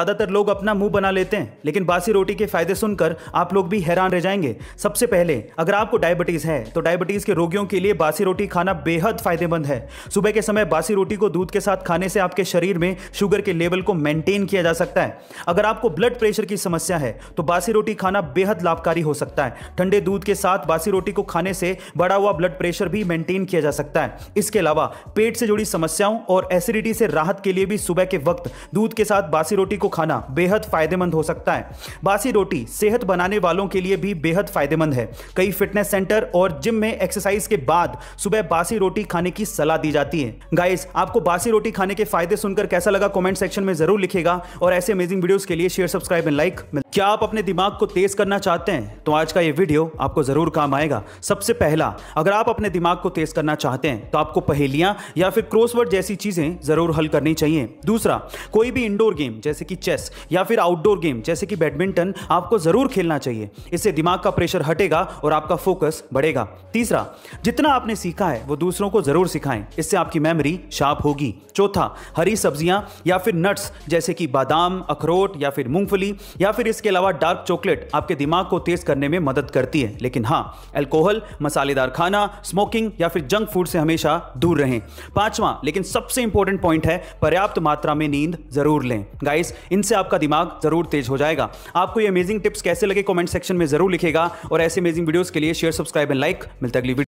ज़्यादातर लोग अपना मुंह बना लेते हैं लेकिन बासी रोटी के फायदे सुनकर आप लोग भी हैरान रह जाएंगे सबसे पहले अगर आपको डायबिटीज़ है तो डायबिटीज़ के रोगियों के लिए बासी रोटी खाना बेहद फायदेमंद है सुबह के समय बासी रोटी को दूध के साथ खाने से आपके शरीर में शुगर के लेवल को मेंटेन किया जा सकता है अगर आपको ब्लड प्रेशर की समस्या है तो बासी रोटी खाना बेहद लाभकारी हो सकता है ठंडे दूध के साथ बासी रोटी को खाने से बढ़ा हुआ ब्लड प्रेशर भी मेंटेन किया जा सकता है इसके अलावा पेट से जुड़ी समस्याओं और एसिडिटी से राहत के लिए भी सुबह के वक्त दूध के साथ बासी रोटी को खाना बेहद फायदेमंद हो सकता है बासी रोटी सेहत बनाने वालों के लिए भी बेहद फायदेमंद है कई फिटनेस सेंटर और जिम में एक्सरसाइज के बाद सुबह बासी रोटी खाने की सलाह दी जाती है गाइस आपको बासी रोटी खाने के फायदे सुनकर कैसा लगा कॉमेंट सेक्शन में जरूर लिखेगा और ऐसे अमेजिंग वीडियो के लिए शेयर सब्सक्राइब एंड लाइक क्या आप अपने दिमाग को तेज करना चाहते हैं तो आज का ये वीडियो आपको जरूर काम आएगा सबसे पहला अगर आप अपने दिमाग को तेज करना चाहते हैं तो आपको पहेलियां या फिर क्रॉसवर्ड जैसी चीजें जरूर हल करनी चाहिए दूसरा कोई भी इंडोर गेम जैसे कि कि चेस या फिर आउटडोर गेम जैसे कि बैडमिंटन आपको ज़रूर खेलना चाहिए इससे दिमाग का प्रेशर हटेगा और आपका फोकस बढ़ेगा तीसरा जितना आपने सीखा है वो दूसरों को ज़रूर सिखाएं इससे आपकी मेमोरी शार्प होगी चौथा हरी सब्जियां या फिर नट्स जैसे कि बादाम अखरोट या फिर मूंगफली या फिर इसके अलावा डार्क चॉकलेट आपके दिमाग को तेज़ करने में मदद करती है लेकिन हाँ एल्कोहल मसालेदार खाना स्मोकिंग या फिर जंक फूड से हमेशा दूर रहें पांचवा लेकिन सबसे इंपॉर्टेंट पॉइंट है पर्याप्त मात्रा में नींद जरूर लें गाइस इनसे आपका दिमाग जरूर तेज हो जाएगा आपको ये अमेजिंग टिप्स कैसे लगे कॉमेंट सेक्शन में जरूर लिखेगा और ऐसे अमेजिंग वीडियोस के लिए शेयर सब्सक्राइब एंड लाइक मिलता अगली